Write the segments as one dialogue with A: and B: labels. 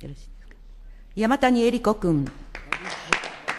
A: よろしいですか山谷恵理子君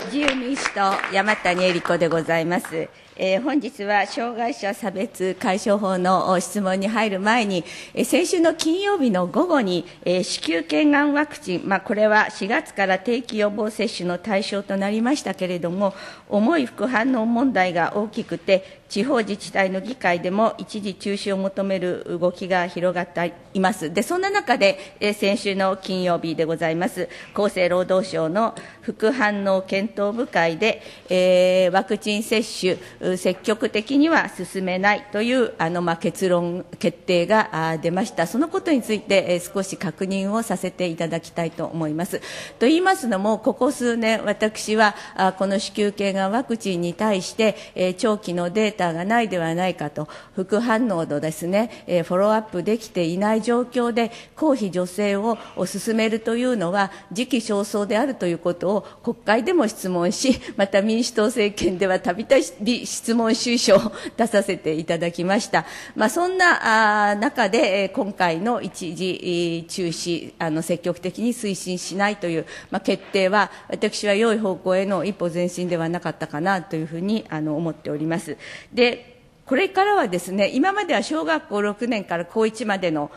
B: 自由民主党山谷恵理子でございますえー、本日は障害者差別解消法の質問に入る前に、えー、先週の金曜日の午後に、えー、子宮頸がんワクチン、まあ、これは4月から定期予防接種の対象となりましたけれども、重い副反応問題が大きくて、地方自治体の議会でも一時中止を求める動きが広がっています。で、そんな中で、えー、先週の金曜日でございます、厚生労働省の副反応検討部会で、えー、ワクチン接種、積極的には進めないというあの、まあ、結論決定が出ましたそのことについて、えー、少し確認をさせていただきたいと思いますと言いますのもここ数年私はあこの子宮頸がんワクチンに対して、えー、長期のデータがないではないかと副反応のですね、えー、フォローアップできていない状況で公費助成を進めるというのは時期尚早であるということを国会でも質問しまた民主党政権ではたびたび質質問収書を 出させていただきました。まあ、そんな中で、今回の一時中止、あの、積極的に推進しないという、まあ、決定は、私は良い方向への一歩前進ではなかったかなというふうに、あの、思っております。で、これからはですね、今までは小学校6年から高1までの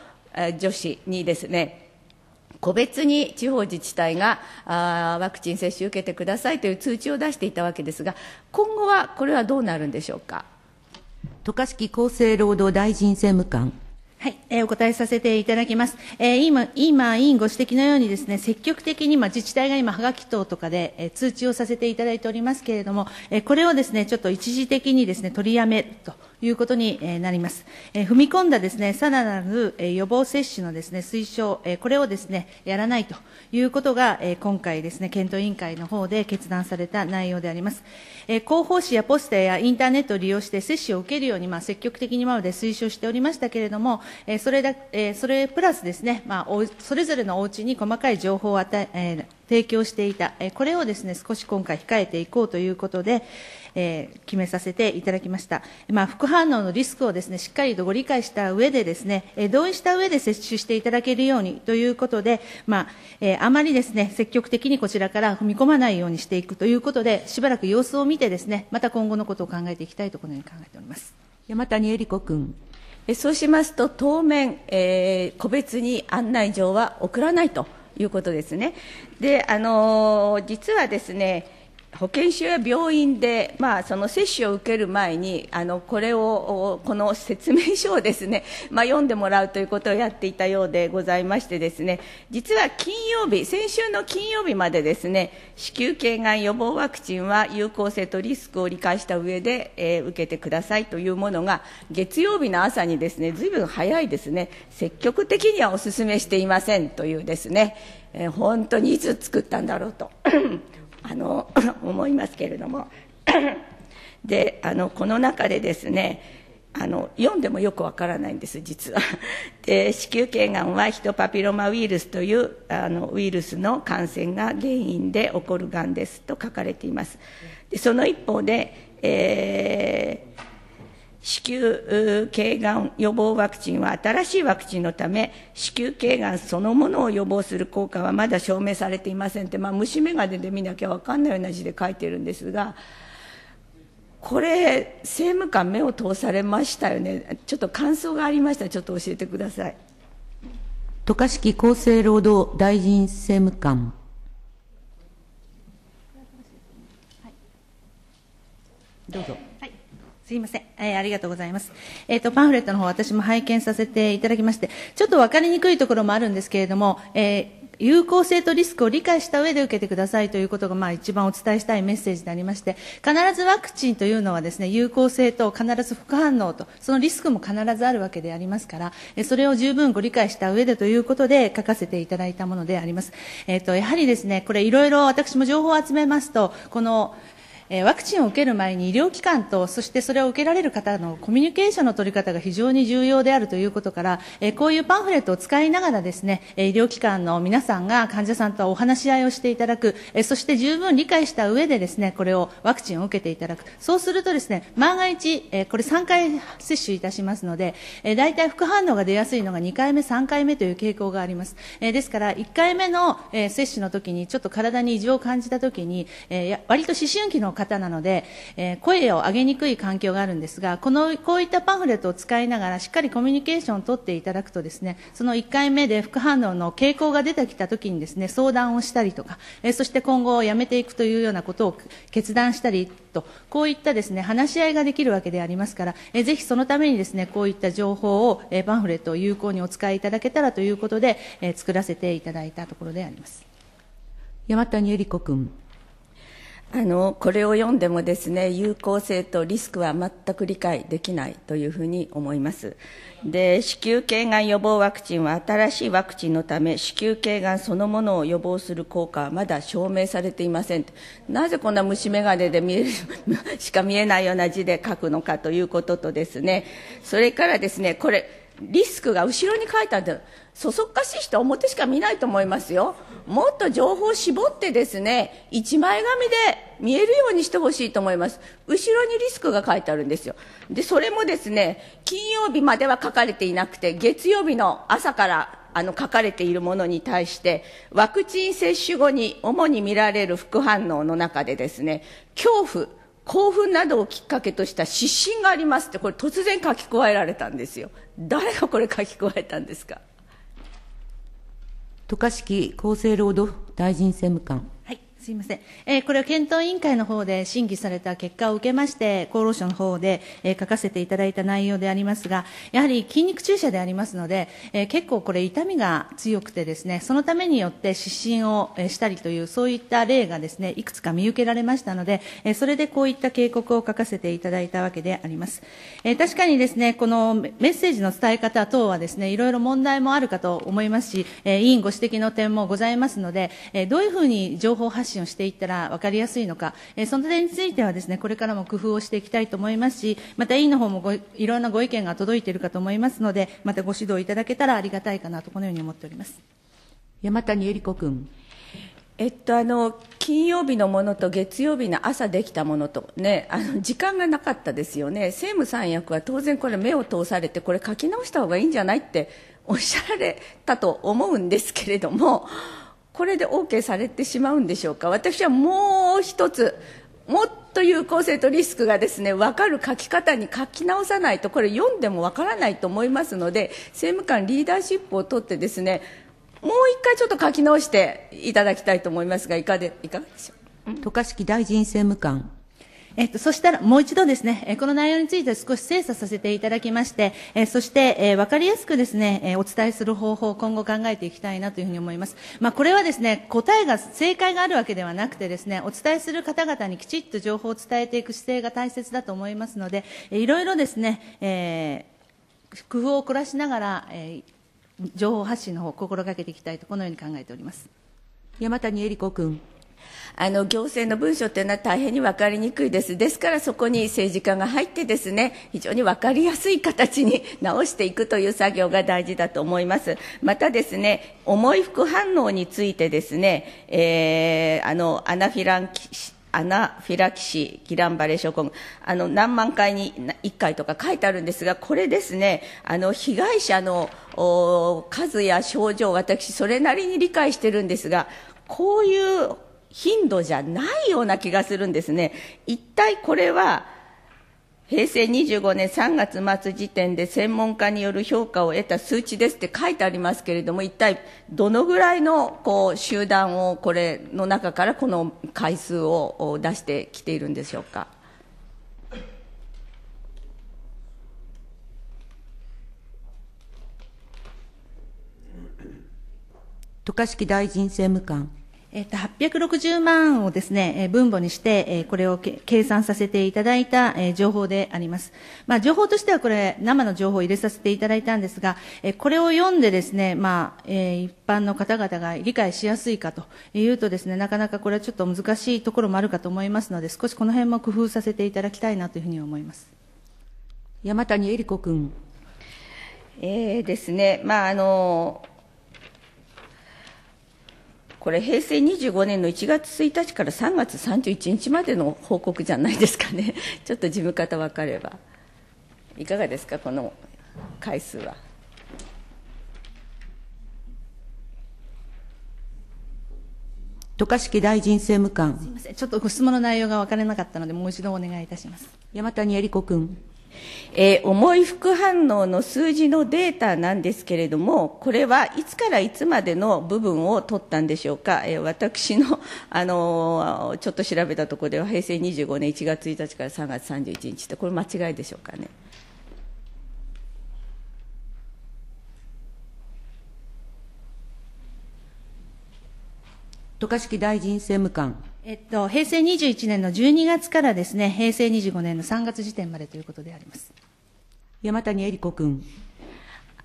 B: 女子にですね、個別に地方自治体があワクチン接種受けてくださいという
C: 通知を出していたわけですが、今後はこれはどうなるんでしょうか。渡嘉敷
A: 厚生労働大臣政務官。
C: はい、えー、お答えさせていただきます。えー、今、今、委員ご指摘のようにですね、積極的に、まあ、自治体が今、はがき等とかで、えー、通知をさせていただいておりますけれども、えー、これをですね、ちょっと一時的にですね、取りやめと。いうことになります。踏み込んだですね、さらなる予防接種のですね、推奨、これをですね、やらないということが、今回ですね、検討委員会の方で決断された内容であります。広報誌やポスターやインターネットを利用して接種を受けるように、まあ、積極的に今まで推奨しておりましたけれども、それだ、それプラスですね、まあ、それぞれのおうちに細かい情報を与え、提供していた、これをですね、少し今回控えていこうということで、えー、決めさせていただきました。まあ、副反応のリスクをですね、しっかりとご理解した上でですね、え同意した上で接種していただけるようにということで、まあ、えー、あまりですね、積極的にこちらから踏み込まないようにしていくということで、しばらく様子を見てですね、また今後のことを考えていきたいとこのように考えております。山谷恵理子君。そうしますと、当面、えー、個別に案内状
B: は送らないと。いうことですね。であの実はですね保健所や病院で、まあ、その接種を受ける前にあのこれをこの説明書をですね、まあ、読んでもらうということをやっていたようでございましてですね実は金曜日先週の金曜日までですね子宮頸がん予防ワクチンは有効性とリスクを理解した上で、えー、受けてくださいというものが月曜日の朝にですねぶん早いですね積極的にはお勧めしていませんというですね、えー、本当にいつ作ったんだろうと。あの 思いますけれども であのこの中でですねあの読んでもよくわからないんです実は で子宮頸がんはヒトパピロマウイルスというあのウイルスの感染が原因で起こるがんですと書かれていますでその一方で、えー子宮頸がん予防ワクチンは新しいワクチンのため子宮頸がんそのものを予防する効果はまだ証明されていませんって、まあ、虫眼鏡で見なきゃ分かんないような字で書いてるんですがこれ政務官目を通されましたよねちょっと感想がありましたらちょっと教えてください
A: 渡嘉敷厚生労働大臣政務官どうぞ。
C: すいません、えー、ありがとうございます、えーと、パンフレットの方私も拝見させていただきましてちょっと分かりにくいところもあるんですけれども、えー、有効性とリスクを理解した上で受けてくださいということが、まあ、一番お伝えしたいメッセージでありまして必ずワクチンというのはですね有効性と必ず副反応とそのリスクも必ずあるわけでありますからそれを十分ご理解した上でということで書かせていただいたものであります、えーと、やはりですねこれいろいろ私も情報を集めますとこのえワクチンを受ける前に医療機関と、そしてそれを受けられる方のコミュニケーションの取り方が非常に重要であるということから、えこういうパンフレットを使いながらですね、医療機関の皆さんが患者さんとお話し合いをしていただく、えそして十分理解した上でですね、これをワクチンを受けていただく。そうするとですね、万が一、えこれ3回接種いたしますので、え大体副反応が出やすいのが2回目、3回目という傾向があります。えですから、1回目の、え接種の時に、ちょっと体に異常を感じた時に、え割と思春期の方なので、えー、声を上げにくい環境があるんですが、この、こういったパンフレットを使いながら、しっかりコミュニケーションを取っていただくとですね、その1回目で副反応の傾向が出てきたときにですね、相談をしたりとか、えー、そして今後やめていくというようなことを決断したりと、こういったですね、話し合いができるわけでありますから、えー、ぜひそのためにですね、こういった情報を、えー、パンフレットを有効にお使いいただけたらということで、えー、作らせていただいたところであります。
A: 山谷恵理子君。
C: あ
B: のこれを読んでもですね有効性とリスクは全く理解できないというふうに思いますで子宮頸がん予防ワクチンは新しいワクチンのため子宮頸がんそのものを予防する効果はまだ証明されていませんなぜこんな虫眼鏡で見える しか見えないような字で書くのかということとですねそれからですねこれリスクが後ろに書いてあるそそっかしい人は表しか見ないと思いますよもっと情報を絞ってですね一枚紙で見えるようにしてほしいと思います後ろにリスクが書いてあるんですよでそれもですね金曜日までは書かれていなくて月曜日の朝からあの書かれているものに対してワクチン接種後に主に見られる副反応の中でですね恐怖興奮などをきっかけとした失神がありますってこれ突然書き加えられたんですよ誰がこれ書き加えたんですか
A: 渡嘉敷厚生労働大臣政務官
C: すいません、えー、これは検討委員会の方で審議された結果を受けまして、厚労省の方で、えー、書かせていただいた内容でありますが、やはり筋肉注射でありますので、えー、結構これ、痛みが強くて、ですねそのためによって失神をしたりという、そういった例がですねいくつか見受けられましたので、えそれでこういった警告を書かせていただいたわけであります。え確かにですねこのメッセージの伝え方等は、ですねいろいろ問題もあるかと思いますし、え委員ご指摘の点もございますので、えどういうふうに情報発信信をしていったら分かりやすいのか、えー、その点についてはですね、これからも工夫をしていきたいと思いますし、また委員の方もごいろんなご意見が届いているかと思いますので、またご指導いただけたらありがたいかなと、このように思っております。山谷由里子君。えっと、あの金曜日のものと月曜
B: 日の朝できたものと、ね、あの時間がなかったですよね、政務三役は当然、これ目を通されてこれ書き直した方がいいんじゃないっておっしゃられたと思うんですけれども。これで OK されてしまうんでしょうか私はもう一つもっと有効性とリスクがですね分かる書き方に書き直さないとこれ読んでも分からないと思いますので政務官リーダーシップを取ってですねもう
C: 一回ちょっと書き直していただきたいと思いますがいかでいかがでしょう渡嘉敷大臣政務官えっと、そしたら、もう一度ですね、えこの内容について少し精査させていただきまして、えそして、えー、分かりやすくですね、えお伝えする方法を今後考えていきたいなというふうに思います。まあ、これはですね、答えが、正解があるわけではなくてですね、お伝えする方々にきちっと情報を伝えていく姿勢が大切だと思いますので、えいろいろですね、えー、工夫を凝らしながら、えー、情報発信の方を心がけていきたいと、このように考えております。山谷恵理子君。あの行政の文書というのは
B: 大変に分かりにくいですですからそこに政治家が入ってですね非常に分かりやすい形に直していくという作業が大事だと思いますまたですね重い副反応についてですね、えー、あのアナフィランキアナフィラキシー、ギランバレー症候群、あの、何万回に1回とか書いてあるんですが、これですね、あの、被害者の数や症状、私、それなりに理解してるんですが、こういう頻度じゃないような気がするんですね。一体これは、平成25年3月末時点で専門家による評価を得た数値ですって書いてありますけれども、一体どのぐらいのこう集団をこれの中からこの回数を出してきているんでしょうか。
A: 渡嘉敷大臣政務官。
C: えっと、860万をですね、分母にして、これを計算させていただいた情報であります。まあ、情報としてはこれ、生の情報を入れさせていただいたんですが、これを読んでですね、まあ、一般の方々が理解しやすいかというとですね、なかなかこれはちょっと難しいところもあるかと思いますので、少しこの辺も工夫させていただきたいなというふうに思います。山谷恵理子君。えー、ですね、まあ、あの、
B: これ平成25年の1月1日から3月31日までの報告じゃないですかね ちょっと事務方分かればいかがですか
C: この回数は
A: 渡嘉敷大臣政務官すみ
C: ませんちょっとご質問の内容が分からなかったのでもう一度お願いいたします
A: 山谷恵理子君えー、重い
B: 副反応の数字のデータなんですけれども、これはいつからいつまでの部分を取ったんでしょうか、えー、私の、あのー、ちょっと調べたところでは、平成25年1月1日から3月31日って、これ、間違いでしょうかね。
A: 渡嘉敷大臣政務官。えっと、平成21年
C: の12月からですね、平成25年の3月時点までということであります。
A: 山谷恵理子君。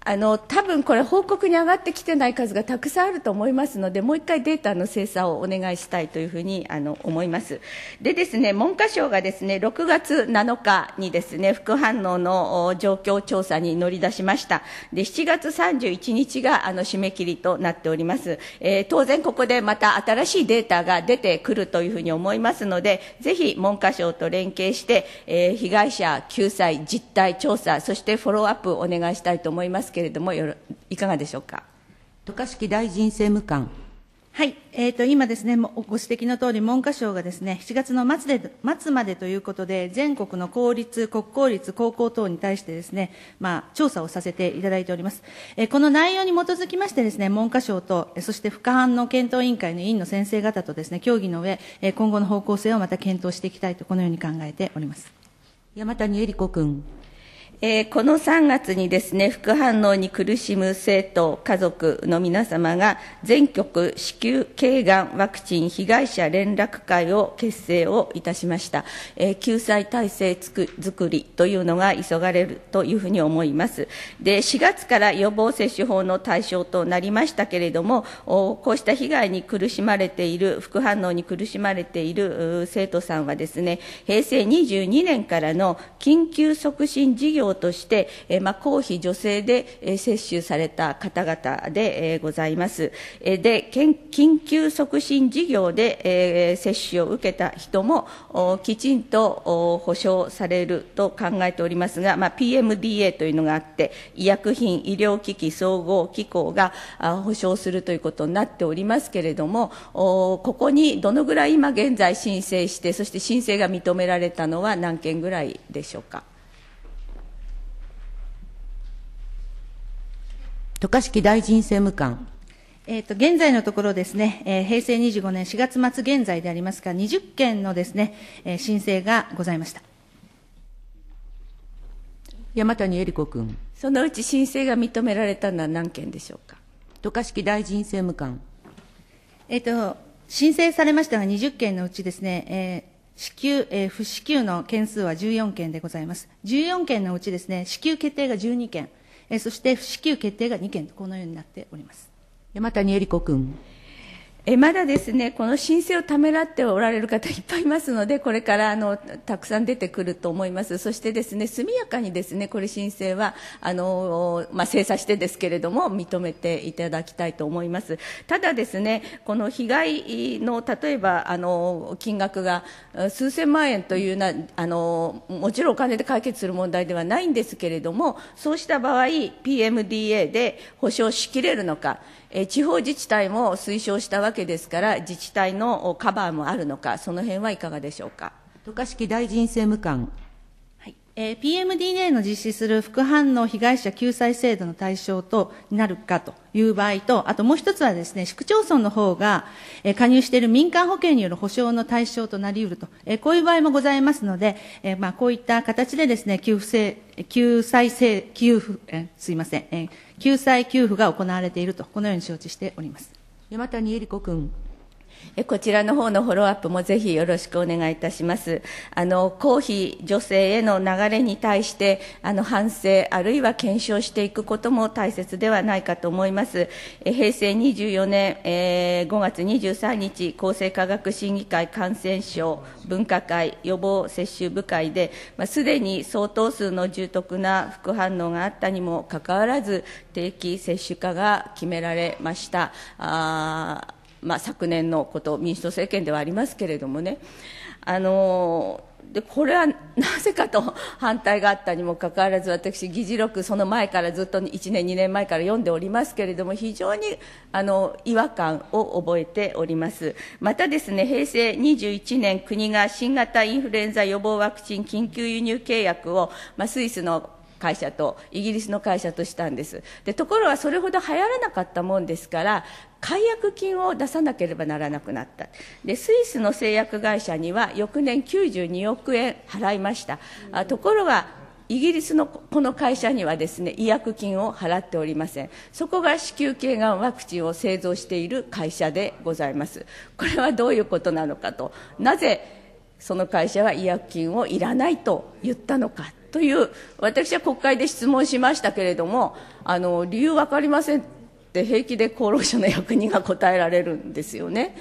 C: あの多分これ、報告に上がってきてない数がたくさんあ
B: ると思いますので、もう一回データの精査をお願いしたいというふうにあの思います。でですね、文科省がですね、6月7日にですね、副反応の状況調査に乗り出しました。で、7月31日があの締め切りとなっております。えー、当然ここでまた新しいデータが出てくるというふうに思いますので、ぜひ文科省と連携して、えー、被害者救済実態調査、そしてフォローアップお願いしたいと思いますけれどもよろいかがでしょうか
A: 渡嘉敷大臣政務官
C: はい、えー、と今ですね、ご指摘の通り、文科省がですね7月の末で末までということで、全国の公立、国公立、高校等に対してですね、まあ、調査をさせていただいております、えー、この内容に基づきましてですね、文科省と、そして副反の検討委員会の委員の先生方とですね、協議の上、え今後の方向性をまた検討していきたいと、このように考えております山谷恵理子君。えー、この
B: 3月にですね副反応に苦しむ生徒、家族の皆様が全局子宮頸がんワクチン被害者連絡会を結成をいたしました、えー、救済体制つく作りというのが急がれるというふうに思いますで4月から予防接種法の対象となりましたけれどもおこうした被害に苦しまれている副反応に苦しまれている生徒さんはですね平成22年からの緊急促進事業長として、えー、まあ、公費助成で、えー、接種された方々で、えー、ございます。えで、緊急促進事業で、え接種を受けた人も、きちんと保障されると考えておりますが、まあ、PMDA というのがあって、医薬品医療機器総合機構が保障するということになっておりますけれども、ここにどのぐらい今現在申請して、そして申請が認められたのは何件ぐらいでしょうか。
A: 渡嘉敷大臣政務官。
C: えっ、ー、と、現在のところですね、えー、平成25年4月末現在でありますが、20件のですね、えー、申請がございました。山谷恵理子君。そのうち申請が認められたのは何件でしょうか。渡嘉敷大臣政務官。えっ、ー、と、申請されましたが20件のうちですね、えー支給、えー、不支給の件数は14件でございます。14件のうちですね、支給決定が12件、えそして支給決定が2件とこのようになっております山谷恵理子君えまだですねこの申請をためらっておられる方いっぱいいますので
B: これからあのたくさん出てくると思いますそしてですね速やかにですねこれ申請はあの、まあ、精査してですけれども認めていただきたいと思いますただですねこの被害の例えばあの金額が数千万円というなあのもちろんお金で解決する問題ではないんですけれどもそうした場合 PMDA で保証しきれるのか、え地方自治体も推奨したわけけですから自治体のカバーもあるのかその辺はいかがでしょう
C: か渡嘉敷大臣
A: 政務官
C: えー、PMDA の実施する副反応被害者救済制度の対象となるかという場合と、あともう一つはですね、市区町村の方が、えー、加入している民間保険による保障の対象となり得ると、えー、こういう場合もございますので、えまあ、こういった形でですね、給付制、救済制、給付、えすいません、え救済給付が行われていると、このように承知しております。山
A: 谷恵理子君
C: こちらの方のフォローアップもぜひよろしくお願いいた
B: します。あの、公費女性への流れに対して、あの、反省、あるいは検証していくことも大切ではないかと思います。え平成24年、えー、5月23日、厚生科学審議会感染症分科会予防接種部会で、まあ、すでに相当数の重篤な副反応があったにもかかわらず、定期接種化が決められました。あまあ、昨年のこと民主党政権ではありますけれどもねあのでこれは なぜかと反対があったにもかかわらず私、議事録その前からずっと1年、2年前から読んでおりますけれども非常にあの違和感を覚えておりますまた、ですね平成21年国が新型インフルエンザ予防ワクチン緊急輸入契約を、まあ、スイスの会社とイギリスの会社としたんですでところがそれほど流行らなかったもんですから解約金を出さなければならなくなったでスイスの製薬会社には翌年92億円払いましたあところがイギリスのこの会社にはですね医薬金を払っておりませんそこが子宮頸がんワクチンを製造している会社でございますこれはどういうことなのかとなぜその会社は医薬金をいらないと言ったのかという私は国会で質問しましたけれどもあの理由分かりませんって平気で厚労省の役人が答えられるんですよね。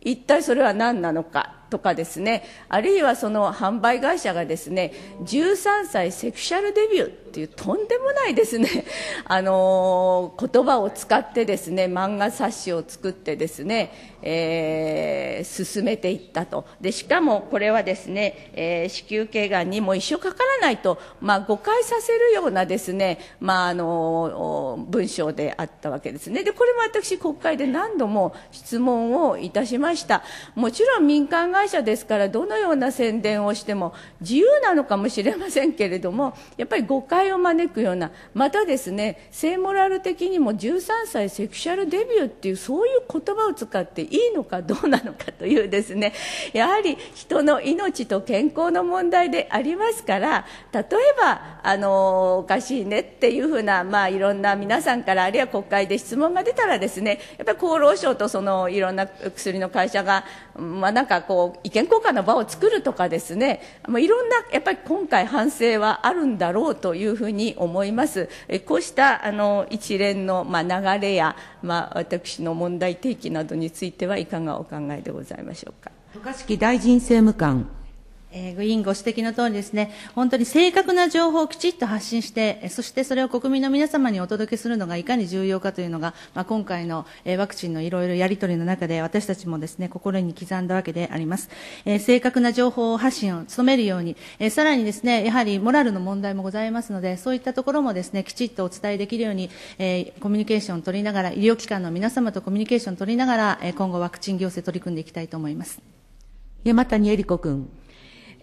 B: 一体それは何なのかとかですねあるいはその販売会社がですね13歳セクシャルデビューっていうとんでもないですね あの言葉を使ってですね漫画冊子を作ってですね、えー、進めていったとでしかもこれはですね、えー、子宮頸がんにも一生かからないと、まあ、誤解させるようなですね、まあ、あの文章であったわけですねでこれも私国会で何度も質問をいたしましたもちろん民間会社ですからどのような宣伝をしても自由なのかもしれませんけれどもやっぱり誤解を招くようなまたですね性モラル的にも13歳セクシャルデビューっていうそういう言葉を使っていいのかどうなのかというですね やはり人の命と健康の問題でありますから例えばあのおかしいねっていうふうな、まあ、いろんな皆さんからあるいは国会で質問が出たらですねやっぱり厚労省とそのいろんな薬の会社が、まあ、なんかこう意見交換の場を作るとかですねまあ、いろんなやっぱり今回反省はあるんだろうというふうに思いますこうしたあの一連の、まあ、流れや、まあ、私の問題提起などについてはいかがお考えでございましょうか
A: 渡嘉敷大臣政務官
C: えー、委員ご指摘の通りですね、本当に正確な情報をきちっと発信して、そしてそれを国民の皆様にお届けするのがいかに重要かというのが、まあ、今回の、えー、ワクチンのいろいろやり取りの中で私たちもですね、心に刻んだわけであります。えー、正確な情報発信を務めるように、えー、さらにですね、やはりモラルの問題もございますので、そういったところもですね、きちっとお伝えできるように、えー、コミュニケーションを取りながら、医療機関の皆様とコミュニケーションを取りながら、えー、今後ワクチン行政取り組んでいきたいと思います。
A: 山谷恵理子君。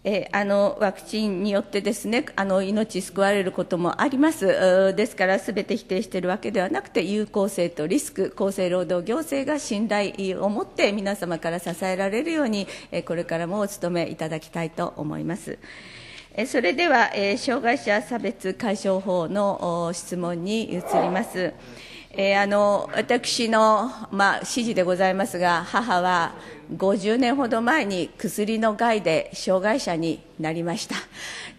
B: えあのワクチンによってですねあの命救われることもありますですから全て否定しているわけではなくて有効性とリスク厚生労働行政が信頼を持って皆様から支えられるようにこれからもお務めいただきたいと思います。それでは、障害者差別解消法の質問に移ります。えー、あの私の、まあ、指示でございますが母は50年ほど前に薬の害で障害者になりました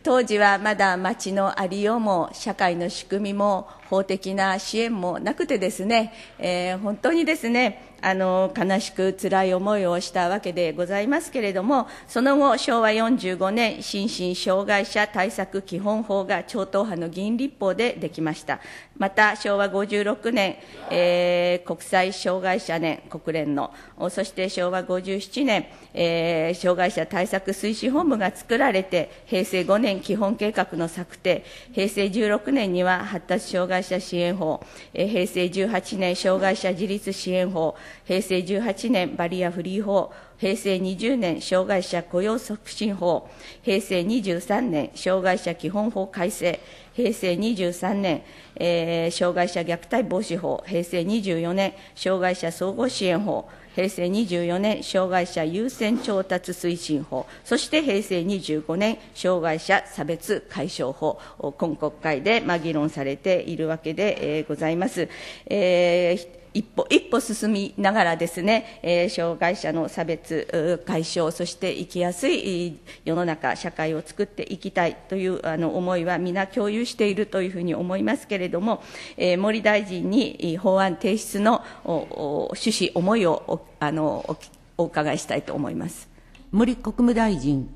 B: 当時はまだ町のありようも社会の仕組みも法的な支援もなくてですね、えー、本当にですねあの悲しく辛い思いをしたわけでございますけれどもその後昭和45年心身障害者対策基本法が超党派の議員立法でできましたまた昭和56年、えー、国際障害者年国連のそして昭和57年、えー、障害者対策推進本部が作られて平成5年基本計画の策定平成16年には発達障害者支援法、えー、平成18年障害者自立支援法平成18年バリアフリー法平成20年障害者雇用促進法平成23年障害者基本法改正平成23年、えー、障害者虐待防止法、平成24年、障害者総合支援法、平成24年、障害者優先調達推進法、そして平成25年、障害者差別解消法、今国会で、まあ、議論されているわけで、えー、ございます。えー一歩一歩進みながらですね、えー、障害者の差別解消そして生きやすい世の中社会を作っていきたいというあの思いは皆共有しているというふうに思いますけれども、えー、森大臣に法案提出の趣旨思いをあのお伺いしたいと思います
A: 森国務大臣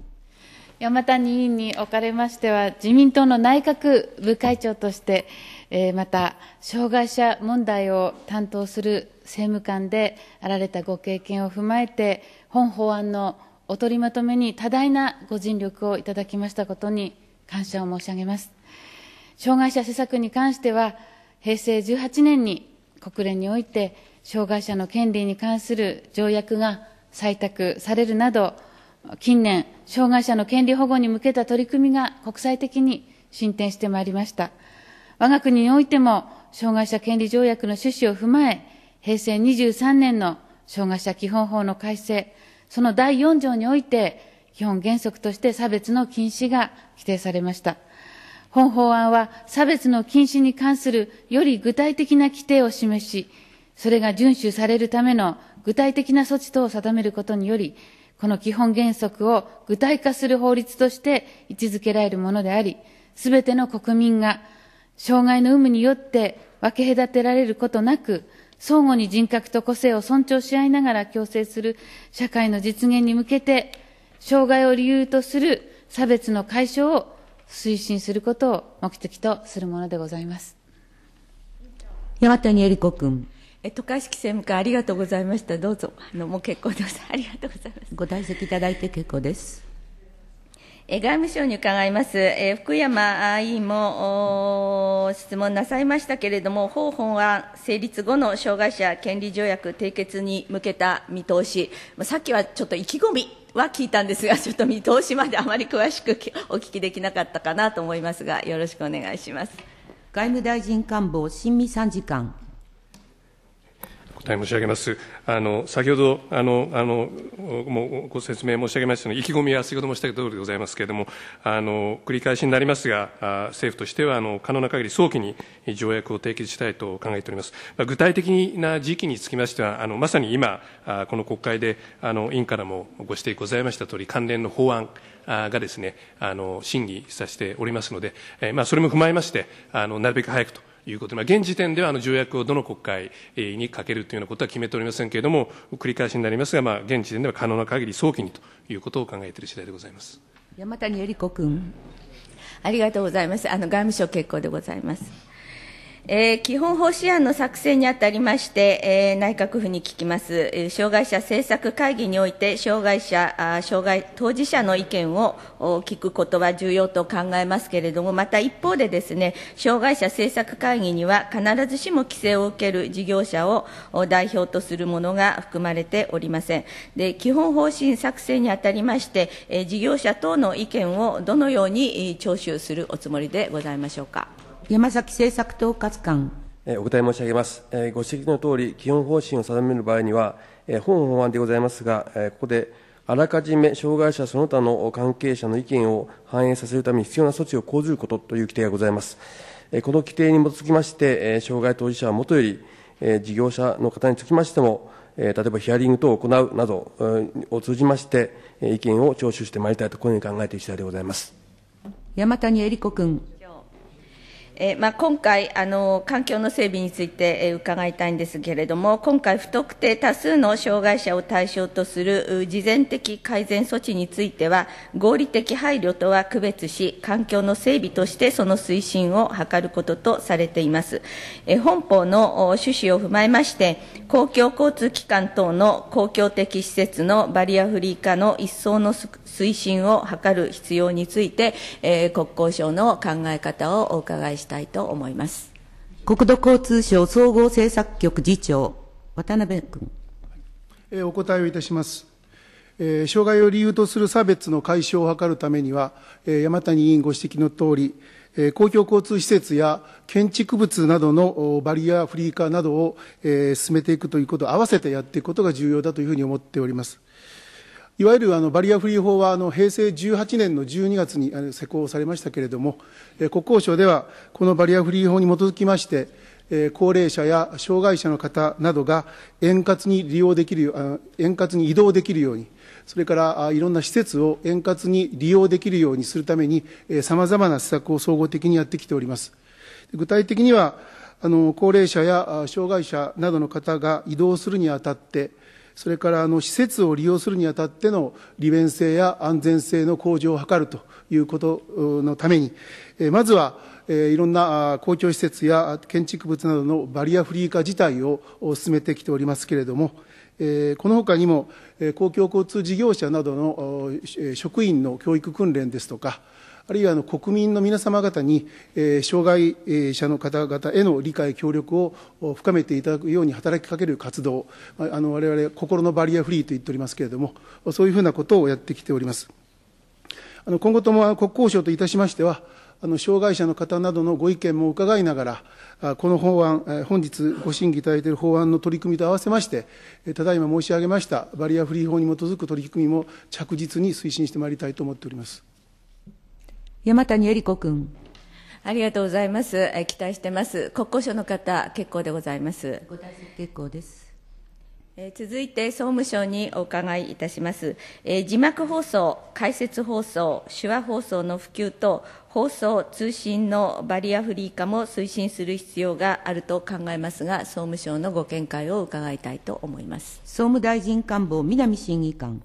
D: 山谷委員におかれましては自民党の内閣部会長として、はいえまた、障害者問題を担当する政務官であられたご経験を踏まえて、本法案のお取りまとめに多大なご尽力をいただきましたことに感謝を申し上げます。障害者施策に関しては、平成18年に国連において、障害者の権利に関する条約が採択されるなど、近年、障害者の権利保護に向けた取り組みが国際的に進展してまいりました。我が国においても、障害者権利条約の趣旨を踏まえ、平成23年の障害者基本法の改正、その第4条において、基本原則として差別の禁止が規定されました。本法案は差別の禁止に関するより具体的な規定を示し、それが遵守されるための具体的な措置等を定めることにより、この基本原則を具体化する法律として位置づけられるものであり、すべての国民が障害の有無によって分け隔てられることなく、相互に人格と個性を尊重し合いながら共生する社会の実現に向けて、障害を理由とする差別の解消を推進することを目的とするものでございます。
A: 山谷恵理子君。
D: え渡嘉敷専務官ありがとう
B: ございました。どうぞあのもう結構です。ありがと
A: うございます。ご退
B: 席いただいて結構です。外務省に伺います、え福山委員も質問なさいましたけれども、法本案成立後の障害者権利条約締結に向けた見通し、さっきはちょっと意気込みは聞いたんですが、ちょっと見通しまであまり詳しく お聞きできなかったかなと思いますが、よろしくお願いします。
A: 外務大臣官房審議参事官
E: 答え申し上げます。あの、先ほど、あの、あの、もうご説明申し上げましたの意気込みは先ほど申し上げた通りでございますけれども、あの、繰り返しになりますが、あ政府としては、あの、可能な限り早期に条約を締結したいと考えております。まあ、具体的な時期につきましては、あの、まさに今、あこの国会で、あの、委員からもご指摘ございました通り、関連の法案、がですね、あの、審議させておりますので、えまあ、それも踏まえまして、あの、なるべく早くということで、まあ、現時点ではあの条約をどの国会にかけるというようなことは決めておりませんけれども、繰り返しになりますが、まあ、現時点では可能な限り早期にということを考えている次第でございます。
B: 山谷恵理子君。ありがとうございます。あの外務省結構でございます。えー、基本方針案の作成にあたりまして、えー、内閣府に聞きます、えー、障害者政策会議において障害者あ障害当事者の意見を聞くことは重要と考えますけれどもまた一方でですね障害者政策会議には必ずしも規制を受ける事業者を代表とするものが含まれておりませんで基本方針作成にあたりまして、えー、事業者等の意見をどのように聴取するおつもりでございましょうか。
A: 山崎政策統括官。
E: お答え申し上げます。ご指摘のとおり、基本方針を定める場合には、本法案でございますが、ここであらかじめ障害者その他の関係者の意見を反映させるために必要な措置を講ずることという規定がございます。この規定に基づきまして、障害当事者はもとより、事業者の方につきましても、例えばヒアリング等を行うなどを通じまして、意見を聴取してまいりたいと、このように考えているたでございます。
A: 山谷恵理子君。えまあ、
B: 今回あの、環境の整備について、え伺いたいんですけれども、今回、不特定多数の障害者を対象とする事前的改善措置については、合理的配慮とは区別し、環境の整備としてその推進を図ることとされています。え本法の趣旨を踏まえまして、公共交通機関等の公共的施設のバリアフリー化の一層の推進を図る必要について、え国交省の考え方をお伺いししたいと思
A: います。国土交通省総合政策局次長、渡辺君。
F: えお答えをいたします。え障害を理由とする差別の解消を図るためには、え山谷委員ご指摘のとおり、え公共交通施設や建築物などのバリアフリー化などを、え進めていくということを合わせてやっていくことが重要だというふうに思っております。いわゆるあのバリアフリー法はあの平成18年の12月にあの施行されましたけれども、え国交省ではこのバリアフリー法に基づきまして、え高齢者や障害者の方などが円滑に利用できる円滑に移動できるように、それからいろんな施設を円滑に利用できるようにするために、さまざまな施策を総合的にやってきております。具体的には、あの高齢者や障害者などの方が移動するにあたって、それからあの施設を利用するにあたっての利便性や安全性の向上を図るということのために、まずは、いろんな公共施設や建築物などのバリアフリー化自体を進めてきておりますけれども、このほかにも公共交通事業者などの職員の教育訓練ですとか、あるいは国民の皆様方に、障害者の方々への理解、協力を深めていただくように働きかける活動、あの我々、心のバリアフリーと言っておりますけれども、そういうふうなことをやってきております。あの今後とも国交省といたしましては、あの障害者の方などのご意見も伺いながら、この法案、本日ご審議いただいている法案の取り組みと合わせまして、ただいま申し上げましたバリアフリー法に基づく取り組みも着実に推進してまいりたいと思っております。山谷恵理子
A: 君。
B: ありがとうございます。え期待してます。国交省の方、結構でございます。ご退席結構です。え続いて総務省にお伺いいたします、え字幕放送、解説放送、手話放送の普及と放送・通信のバリアフリー化も推進する必要があると考えますが総務省のご見解を伺いたいと思いま
A: す総務大臣官房南審議官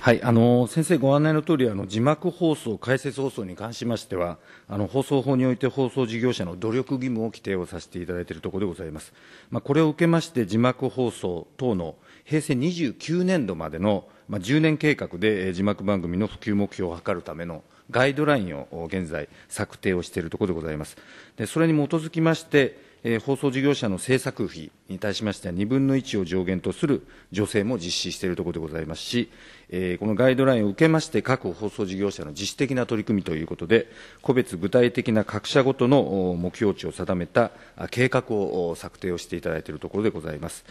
G: はい、あの先生、ご案内のとおりあの、字幕放送、解説放送に関しましてはあの、放送法において放送事業者の努力義務を規定をさせていただいているところでございます。まあ、これを受けまして、字幕放送等の平成29年度までの、まあ、10年計画で字幕番組の普及目標を図るためのガイドラインを現在、策定をしているところでございます。でそれに基づきまして放送事業者の制作費に対しましては、2分の1を上限とする助成も実施しているところでございますし、このガイドラインを受けまして、各放送事業者の自主的な取り組みということで、個別具体的な各社ごとの目標値を定めた計画を策定をしていただいているところでございます。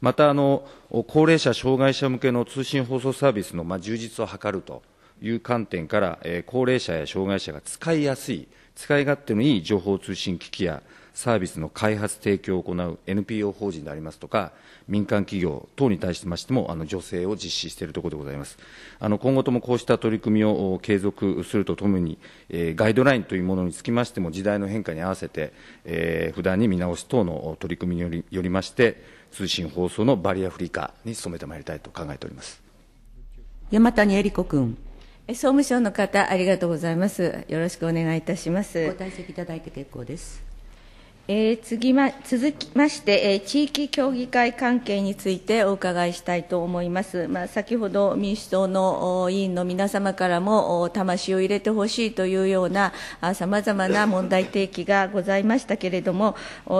G: また、あの高齢者、障害者向けの通信放送サービスの充実を図るという観点から、高齢者や障害者が使いやすい、使い勝手のいい情報通信機器やサービスの開発、提供を行う NPO 法人でありますとか、民間企業等に対しましても、あの助成を実施しているところでございます。あの今後ともこうした取り組みを継続するとともに、えー、ガイドラインというものにつきましても、時代の変化に合わせて、えー、普段に見直し等の取り組みによりよりまして、通信放送のバリアフリー化に努めてまいりたいと考えております。
A: 山谷恵理子君。総務省
B: の方、ありがとうございます。よろしくお願いいたします。ご退席いただいて結構です。えー、次ま続きまして、えー、地域協議会関係についてお伺いしたいと思います、まあ、先ほど民主党の委員の皆様からも魂を入れてほしいというようなさまざまな問題提起がございましたけれども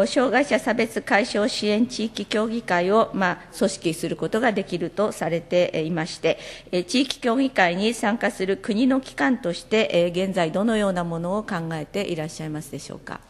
B: 障害者差別解消支援地域協議会を、まあ、組織することができるとされていまして、えー、地域協議会に参加する国の機関として、え現在どのようなものを考えていらっしゃいますでしょうか。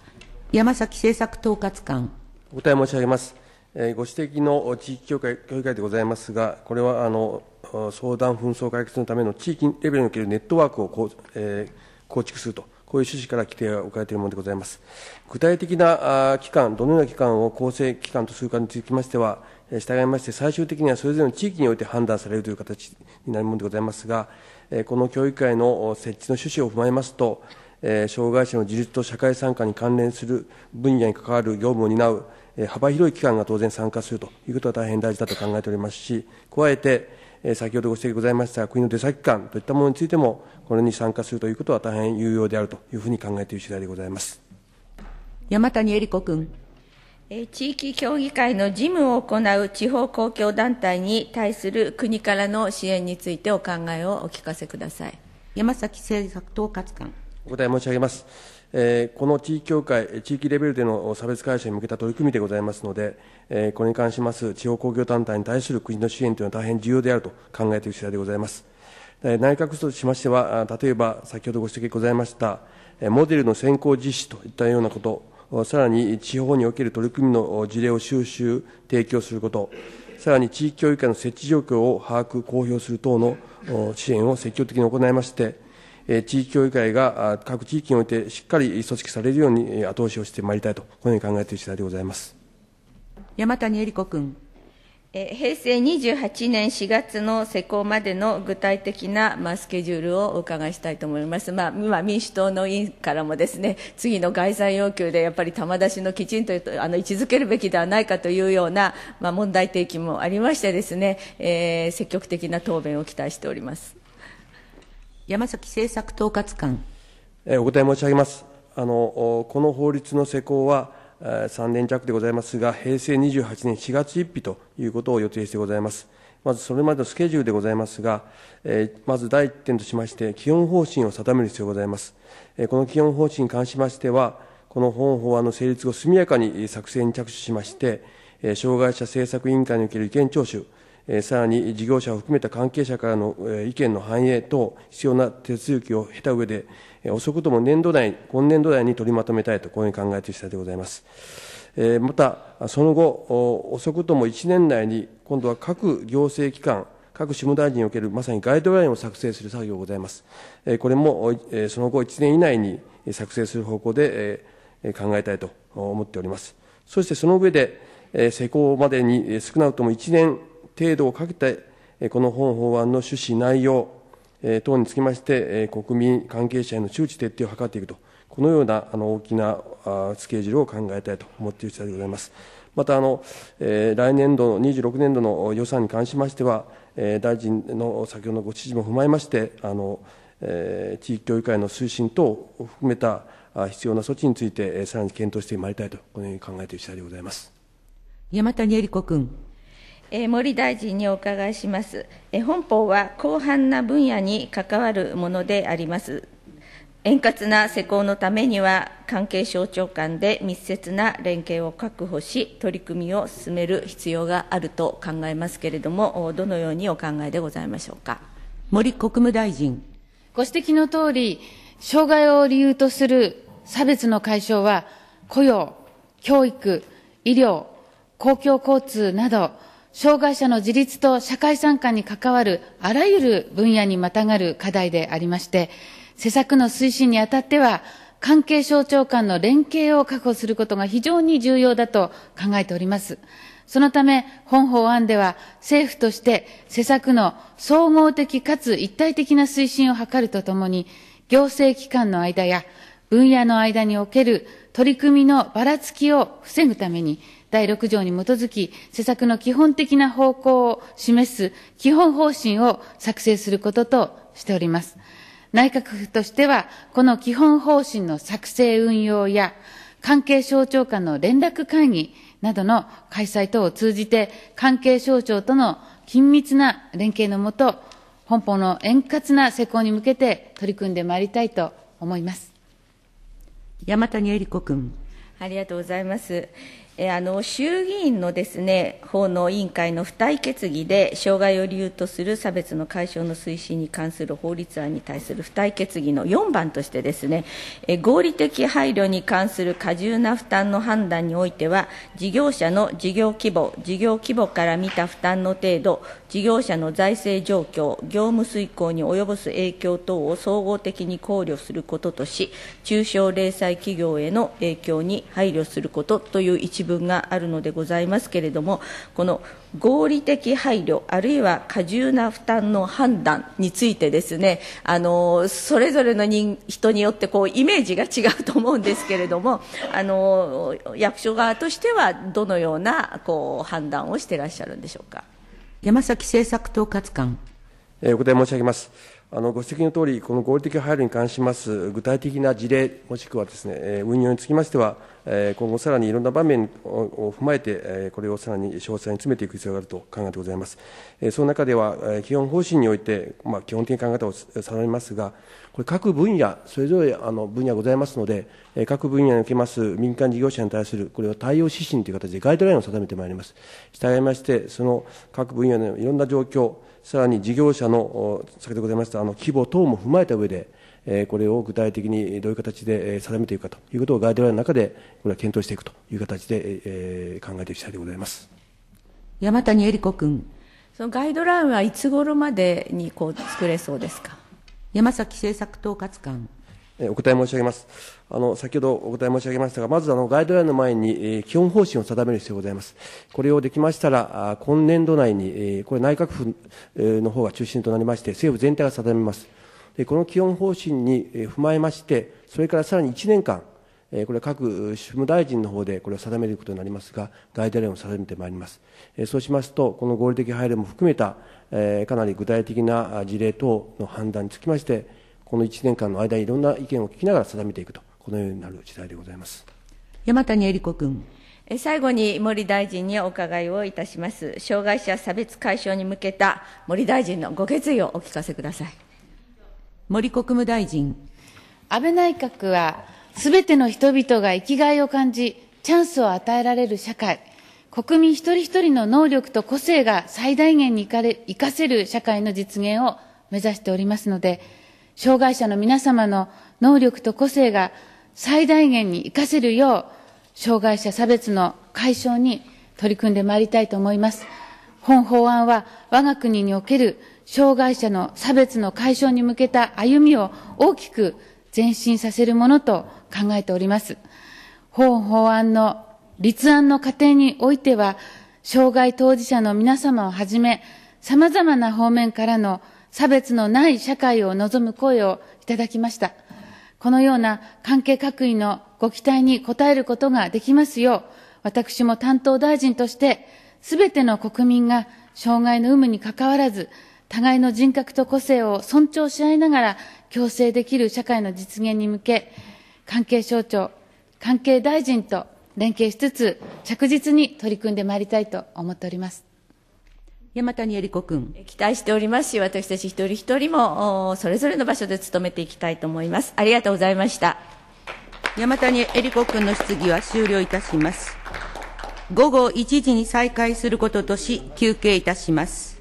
A: 山崎政策統括官。
E: お答え申し上げます。ご指摘の地域協会協議会でございますが、これはあの相談紛争解決のための地域レベルにおけるネットワークを構,、え構築すると、こういう趣旨から規定が置かれているものでございます。具体的な機関、どのような機関を構成機関とするかにつきましては、従いまして、最終的にはそれぞれの地域において判断されるという形になるものでございますが、この協議会の設置の趣旨を踏まえますと、え障害者の自立と社会参加に関連する分野に関わる業務を担う、え幅広い機関が当然参加するということは大変大事だと考えておりますし、加えて、え先ほどご指摘ございました国の出先機関といったものについても、これに参加するということは大変有用であるというふうに考えている次第でございます
A: 山谷恵理子君。
B: 地域協議会の事務を行う地方公共団体に対する国からの支援についてお考えをお聞かせください。山
A: 崎政策統括官。
E: お答え申し上げます。えこの地域協会、地域レベルでの差別解消に向けた取り組みでございますので、えこれに関します地方公共団体に対する国の支援というのは大変重要であると考えている次第でございます。内閣府としましては、例えば先ほどご指摘ございました、モデルの選考実施といったようなこと、さらに地方における取り組みの事例を収集、提供すること、さらに地域教育会の設置状況を把握、公表する等の支援を積極的に行いまして、地域協議会が各地域においてしっかり組織されるように後押しをしてまいりたいと、このように考えている次第でございます山谷恵理子君。
A: 平成
B: 28年4月の施行までの具体的な、まあ、スケジュールをお伺いしたいと思います、まあ、今、民主党の委員からもですね次の概算要求でやっぱり玉出しのきちんとあの位置づけるべきではないかというような、まあ、問題提起もありましてですね、えー、積極的な答弁を期待しております。山崎
A: 政策統括官。
E: お答え申し上げます。あの、この法律の施行は、3年弱でございますが、平成28年4月1日ということを予定してございます。まずそれまでのスケジュールでございますが、えまず第1点としまして、基本方針を定める必要がございます。えこの基本方針に関しましては、この本法案の成立後、速やかに作成に着手しまして、障害者政策委員会における意見聴取、さらに事業者を含めた関係者からの意見の反映等、必要な手続きを経た上で、遅くとも年度内、今年度内に取りまとめたいと、こういうふうに考えている次第でございます。また、その後、遅くとも1年内に、今度は各行政機関、各下大臣におけるまさにガイドラインを作成する作業がございます。これもその後1年以内に作成する方向で考えたいと思っております。そしてその上で、施行までに少なくとも1年程度をかけて、この本法案の趣旨、内容等につきまして、国民、関係者への周知徹底を図っていくと、このようなあの大きなスケジュールを考えたいと思っている次第でございます。またあの、えー、来年度の26年度の予算に関しましては、えー、大臣の先ほどのご指示も踏まえまして、あのえー、地域協議会の推進等を含めた必要な措置について、さらに検討してまいりたいと、このように考えている次第でございます
A: 山谷恵理子君。え森大
B: 臣にお伺いします、え本法は広範な分野に関わるものであります。円滑な施行のためには、関係省庁間で密接な連携を確保し、取り組みを進める必要があると考えますけれども、どのようにお考えでございましょうか。
A: 森国務大臣。
D: ご指摘のとおり、障害を理由とする差別の解消は、雇用、教育、医療、公共交通など、障害者の自立と社会参加に関わるあらゆる分野にまたがる課題でありまして、施策の推進にあたっては、関係省庁間の連携を確保することが非常に重要だと考えております。そのため、本法案では政府として施策の総合的かつ一体的な推進を図るとともに、行政機関の間や分野の間における取り組みのばらつきを防ぐために、第6条に基づき、施策の基本的な方向を示す基本方針を作成することとしております。内閣府としては、この基本方針の作成運用や、関係省庁間の連絡会議などの開催等を通じて、関係省庁との緊密な連携のもと、本邦の円滑な施行に向けて取り組んでまいりたいと思います。
A: 山谷恵理子君。ありが
B: とうございます。えあの衆議院のですね法の委員会の付帯決議で障害を理由とする差別の解消の推進に関する法律案に対する付帯決議の4番としてですね、え合理的配慮に関する過重な負担の判断においては事業者の事業規模事業規模から見た負担の程度事業者の財政状況業務遂行に及ぼす影響等を総合的に考慮することとし中小零細企業への影響に配慮することという一一文があるのでございますけれども、この合理的配慮、あるいは過重な負担の判断についてですね、あのそれぞれの人人によってこうイメージが違うと思うんですけれども、あの役所側としてはどのようなこう判断をしてらっしゃるんでしょうか。
E: 山崎政策統括官。えお答え申し上げます。あのご指摘のとおり、この合理的配慮に関します具体的な事例、もしくはですね、え運用につきましては、え今後さらにいろんな場面を踏まえて、えこれをさらに詳細に詰めていく必要があると考えてございます。えその中では、え基本方針において、まあ、基本的な考え方を定めますが、これ各分野、それぞれあの分野ございますので、え各分野におけます民間事業者に対する、これは対応指針という形でガイドラインを定めてまいります。従いまして、その各分野のいろんな状況、さらに事業者の、先ほどございましたあの規模等も踏まえた上で、これを具体的にどういう形で定めていくかということをガイドラインの中で、これは検討していくという形で考えていきたいでございます
A: 山谷恵理子君。そのガイドラインはいつ頃までにこう作れそうですか。山崎政策統括官。
E: お答え申し上げます。あの、先ほどお答え申し上げましたが、まずあの、ガイドラインの前に、え基本方針を定める必要がございます。これをできましたら、今年度内に、えこれ内閣府の方が中心となりまして、政府全体が定めます。で、この基本方針に踏まえまして、それからさらに1年間、これ各主務大臣の方でこれを定めることになりますが、ガイドラインを定めてまいります。そうしますと、この合理的配慮も含めた、かなり具体的な事例等の判断につきまして、この1年間の間いろんな意見を聞きながら定めていくとこのようになる時代でございます山谷恵理子君
B: 最後に森大臣にお伺いをいたします障害者差別解消に向けた森大臣のご決意をお聞かせください
D: 森国務大臣安倍内閣はすべての人々が生きがいを感じチャンスを与えられる社会国民一人一人の能力と個性が最大限に生かれ生かせる社会の実現を目指しておりますので障害者の皆様の能力と個性が最大限に活かせるよう、障害者差別の解消に取り組んでまいりたいと思います。本法案は我が国における障害者の差別の解消に向けた歩みを大きく前進させるものと考えております。本法案の立案の過程においては、障害当事者の皆様をはじめ、様々な方面からの差別のない社会を望む声をいただきました。このような関係各位のご期待に応えることができますよう、私も担当大臣として、すべての国民が障害の有無にかかわらず、互いの人格と個性を尊重し合いながら共生できる社会の実現に向け、関係省庁、関係大臣と連携しつつ、着実に取り組んでまいりたいと思っております。山
B: 谷恵理子君期待しておりますし私たち一人一人もそれぞれの場所で務めていきたいと思いますありがとうございました
A: 山谷恵理子君の質疑は終了いたします午後1時に再開することとし休憩いたします